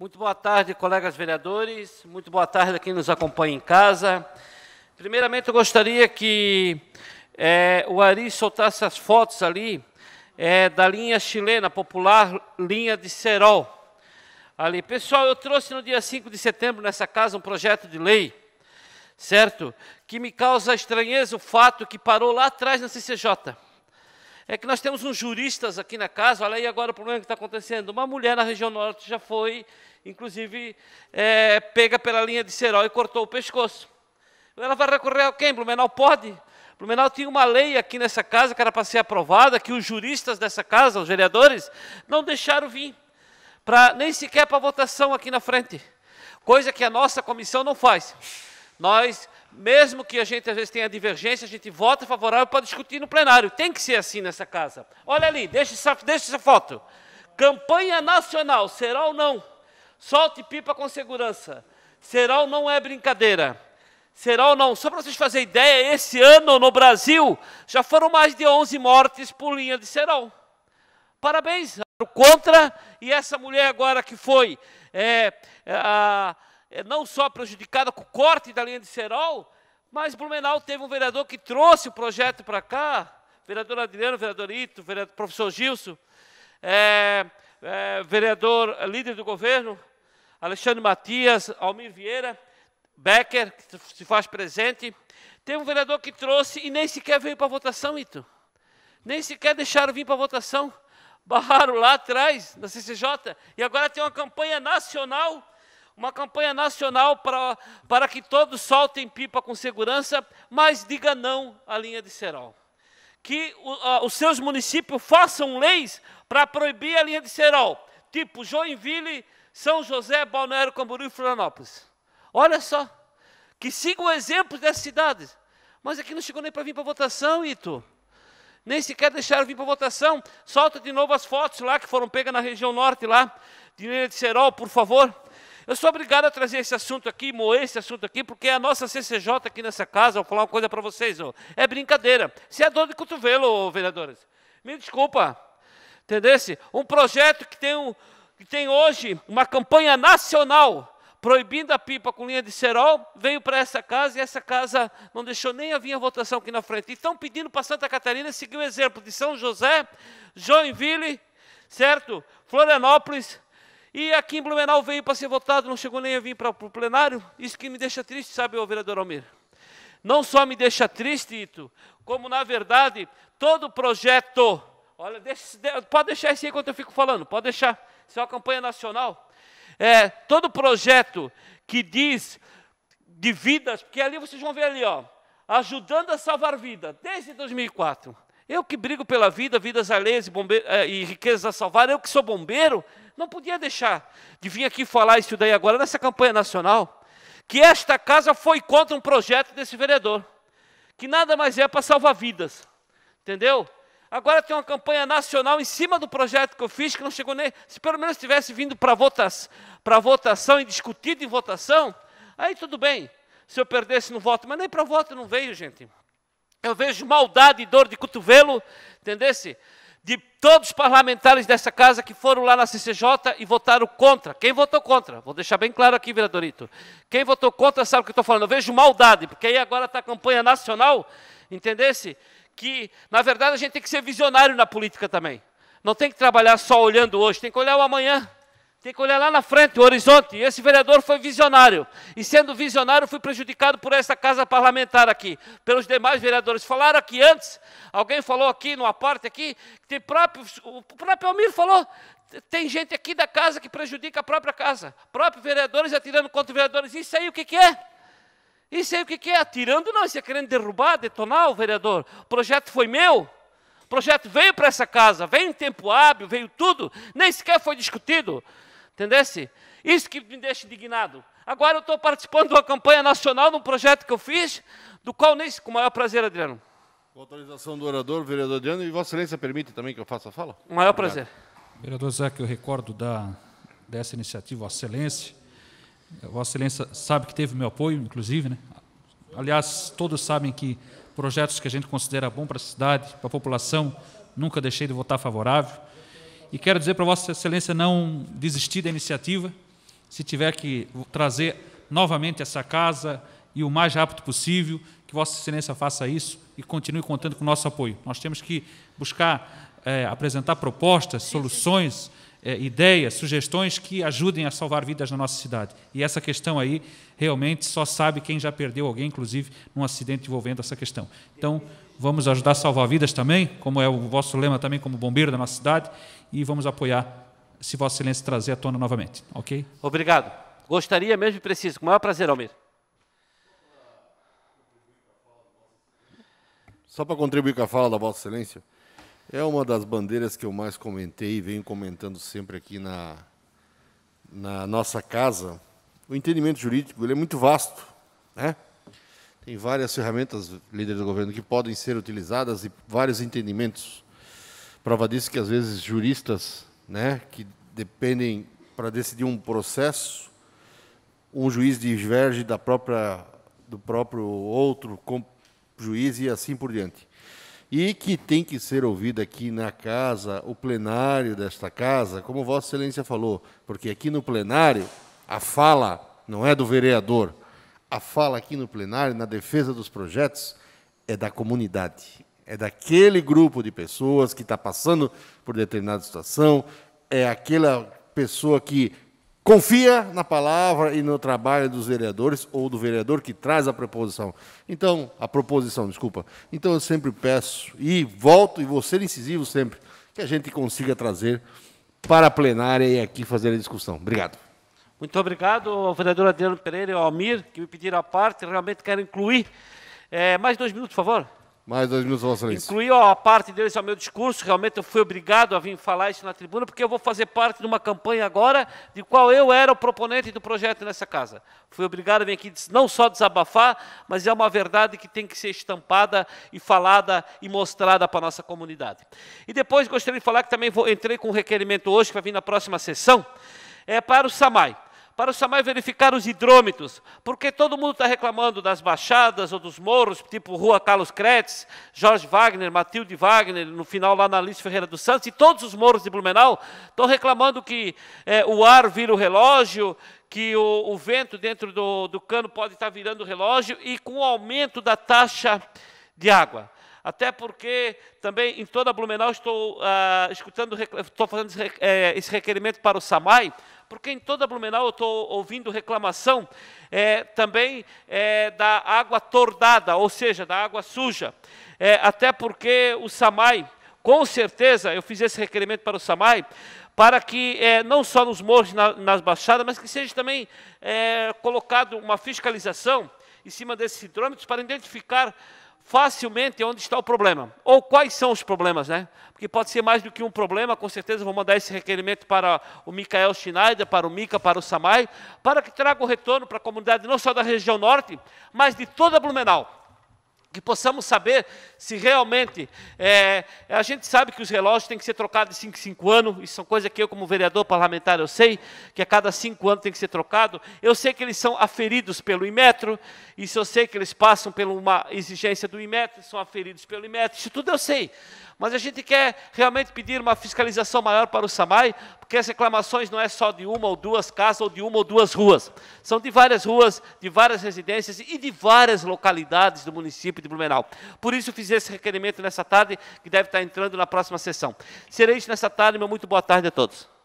Muito boa tarde, colegas vereadores. Muito boa tarde a quem nos acompanha em casa. Primeiramente, eu gostaria que é, o Ari soltasse as fotos ali é, da linha chilena, popular linha de Serol. Ali. Pessoal, eu trouxe no dia 5 de setembro nessa casa um projeto de lei, certo? Que me causa estranheza o fato que parou lá atrás na CCJ é que nós temos uns juristas aqui na casa, olha aí agora o problema que está acontecendo. Uma mulher na região norte já foi, inclusive, é, pega pela linha de cerol e cortou o pescoço. Ela vai recorrer a quem? Blumenau pode? Blumenau tinha uma lei aqui nessa casa que era para ser aprovada, que os juristas dessa casa, os vereadores, não deixaram vir, pra, nem sequer para votação aqui na frente. Coisa que a nossa comissão não faz. Nós mesmo que a gente às vezes tenha divergência, a gente vota favorável para discutir no plenário. Tem que ser assim nessa casa. Olha ali, deixa essa, deixa essa foto. Campanha nacional, será ou não? Solte pipa com segurança. Será ou não é brincadeira? Será ou não? Só para vocês fazerem ideia, esse ano no Brasil já foram mais de 11 mortes por linha de serol. Parabéns, contra, e essa mulher agora que foi é, é a, é, não só prejudicada com o corte da linha de Serol, mas Blumenau teve um vereador que trouxe o projeto para cá, vereador Adriano, vereador Ito, vereador, professor Gilson, é, é, vereador líder do governo, Alexandre Matias, Almir Vieira, Becker, que se faz presente. Teve um vereador que trouxe e nem sequer veio para a votação, Ito. Nem sequer deixaram vir para a votação. Barraram lá atrás, na CCJ. E agora tem uma campanha nacional uma campanha nacional para, para que todos soltem pipa com segurança, mas diga não à linha de cerol. Que o, a, os seus municípios façam leis para proibir a linha de cerol, tipo Joinville, São José, Balneário Camboriú e Florianópolis. Olha só, que sigam o exemplo dessas cidades. Mas aqui não chegou nem para vir para votação, Ito. Nem sequer deixaram vir para votação. Solta de novo as fotos lá que foram pegas na região norte lá, de linha de cerol, por favor. Eu sou obrigado a trazer esse assunto aqui, moer esse assunto aqui, porque é a nossa CCJ aqui nessa casa, vou falar uma coisa para vocês, ó, é brincadeira. Se é dor de cotovelo, vereadores. Me desculpa. Entendesse? Um projeto que tem, um, que tem hoje uma campanha nacional proibindo a pipa com linha de cerol, veio para essa casa e essa casa não deixou nem havia votação aqui na frente. Então, pedindo para Santa Catarina seguir o exemplo de São José, Joinville, certo? Florianópolis, e aqui em Blumenau veio para ser votado, não chegou nem a vir para o plenário. Isso que me deixa triste, sabe, o vereador Almir? Não só me deixa triste, Ito, como, na verdade, todo projeto... Olha, deixa, pode deixar isso aí enquanto eu fico falando, pode deixar. Isso é uma campanha nacional. É, todo projeto que diz de vidas, porque ali vocês vão ver ali, ó, ajudando a salvar vidas, desde 2004. Eu que brigo pela vida, vidas alheias e, é, e riquezas a salvar, eu que sou bombeiro, não podia deixar de vir aqui falar isso daí agora, nessa campanha nacional, que esta casa foi contra um projeto desse vereador, que nada mais é para salvar vidas, entendeu? Agora tem uma campanha nacional em cima do projeto que eu fiz, que não chegou nem. Se pelo menos tivesse vindo para vota votação e discutido em votação, aí tudo bem. Se eu perdesse no voto, mas nem para voto não veio, gente. Eu vejo maldade e dor de cotovelo, entendesse? de todos os parlamentares dessa casa que foram lá na CCJ e votaram contra. Quem votou contra? Vou deixar bem claro aqui, vereadorito. Quem votou contra sabe o que estou falando. Eu vejo maldade, porque aí agora está a campanha nacional, entendesse? Que, na verdade, a gente tem que ser visionário na política também. Não tem que trabalhar só olhando hoje, tem que olhar o amanhã. Tem que olhar lá na frente, o horizonte. Esse vereador foi visionário. E sendo visionário, fui prejudicado por essa casa parlamentar aqui, pelos demais vereadores. Falaram aqui antes, alguém falou aqui numa parte aqui, que o próprio Almir falou, tem gente aqui da casa que prejudica a própria casa. Próprios vereadores atirando contra vereadores. Isso aí o que, que é? Isso aí o que, que é? Atirando não, isso é querendo derrubar, detonar o vereador. O projeto foi meu o projeto veio para essa casa, veio em tempo hábil, veio tudo, nem sequer foi discutido. Entendesse? Isso que me deixa indignado. Agora eu estou participando de uma campanha nacional, num projeto que eu fiz, do qual nem com o maior prazer, Adriano. Com autorização do orador, vereador Adriano, e Vossa Excelência permite também que eu faça a fala? O maior Obrigado. prazer. Vereador Zé, que eu recordo da, dessa iniciativa, Vossa Excelência. Vossa Excelência sabe que teve meu apoio, inclusive, né? Aliás, todos sabem que projetos que a gente considera bom para a cidade, para a população, nunca deixei de votar favorável e quero dizer para Vossa Excelência não desistir da iniciativa. Se tiver que trazer novamente essa casa e o mais rápido possível, que Vossa Excelência faça isso e continue contando com o nosso apoio. Nós temos que buscar é, apresentar propostas, soluções, é, ideias, sugestões que ajudem a salvar vidas na nossa cidade. E essa questão aí, realmente, só sabe quem já perdeu alguém, inclusive, num acidente envolvendo essa questão. Então, vamos ajudar a salvar vidas também, como é o vosso lema também como bombeiro da nossa cidade, e vamos apoiar se Vossa Excelência trazer à tona novamente, ok? Obrigado. Gostaria mesmo e preciso, com o maior prazer, Almir. Só para contribuir com a fala da Vossa Excelência, é uma das bandeiras que eu mais comentei e venho comentando sempre aqui na, na nossa casa. O entendimento jurídico é muito vasto, né? Tem várias ferramentas, líderes do governo, que podem ser utilizadas e vários entendimentos. Prova disso que às vezes juristas, né, que dependem para decidir um processo, um juiz diverge da própria do próprio outro juiz e assim por diante. E que tem que ser ouvido aqui na casa, o plenário desta casa, como Vossa Excelência falou, porque aqui no plenário a fala não é do vereador, a fala aqui no plenário, na defesa dos projetos, é da comunidade é daquele grupo de pessoas que está passando por determinada situação, é aquela pessoa que confia na palavra e no trabalho dos vereadores ou do vereador que traz a proposição. Então, a proposição, desculpa. Então eu sempre peço e volto e vou ser incisivo sempre que a gente consiga trazer para a plenária e aqui fazer a discussão. Obrigado. Muito obrigado vereador Adriano Pereira e ao Almir, que me pediram a parte, realmente quero incluir. É, mais dois minutos, por favor. Mais duas minutos, Vossa a parte deles ao é meu discurso, realmente eu fui obrigado a vir falar isso na tribuna, porque eu vou fazer parte de uma campanha agora de qual eu era o proponente do projeto nessa casa. Fui obrigado a vir aqui não só desabafar, mas é uma verdade que tem que ser estampada e falada e mostrada para a nossa comunidade. E depois gostaria de falar que também vou, entrei com um requerimento hoje, que vai vir na próxima sessão, é para o SAMAI para o e verificar os hidrômetros, porque todo mundo está reclamando das baixadas ou dos morros, tipo Rua Carlos Cretes, Jorge Wagner, Matilde Wagner, no final lá na Alice Ferreira dos Santos, e todos os morros de Blumenau estão reclamando que é, o ar vira o relógio, que o, o vento dentro do, do cano pode estar tá virando o relógio, e com o aumento da taxa de água. Até porque também em toda Blumenau estou uh, escutando, estou fazendo eh, esse requerimento para o SAMAI, porque em toda Blumenau eu estou ouvindo reclamação é, também é, da água tordada, ou seja, da água suja. É, até porque o SAMAI, com certeza, eu fiz esse requerimento para o SAMAI, para que não só nos morros, na, nas baixadas, mas que seja também colocado uma fiscalização em cima desses hidrômetros para identificar facilmente onde está o problema. Ou quais são os problemas, né? Porque pode ser mais do que um problema, com certeza vou mandar esse requerimento para o Mikael Schneider, para o Mica, para o Samai, para que traga o retorno para a comunidade não só da região norte, mas de toda Blumenau que possamos saber se realmente. É, a gente sabe que os relógios têm que ser trocados de 5 em 5 anos, isso são é coisas que eu, como vereador parlamentar, eu sei, que a cada 5 anos tem que ser trocado. Eu sei que eles são aferidos pelo Imetro, isso eu sei que eles passam por uma exigência do Imetro, são aferidos pelo Imetro, isso tudo eu sei. Mas a gente quer realmente pedir uma fiscalização maior para o SAMAI, porque as reclamações não é só de uma ou duas casas ou de uma ou duas ruas. São de várias ruas, de várias residências e de várias localidades do município de Blumenau. Por isso fiz esse requerimento nessa tarde, que deve estar entrando na próxima sessão. Serei isso nessa tarde, meu muito boa tarde a todos.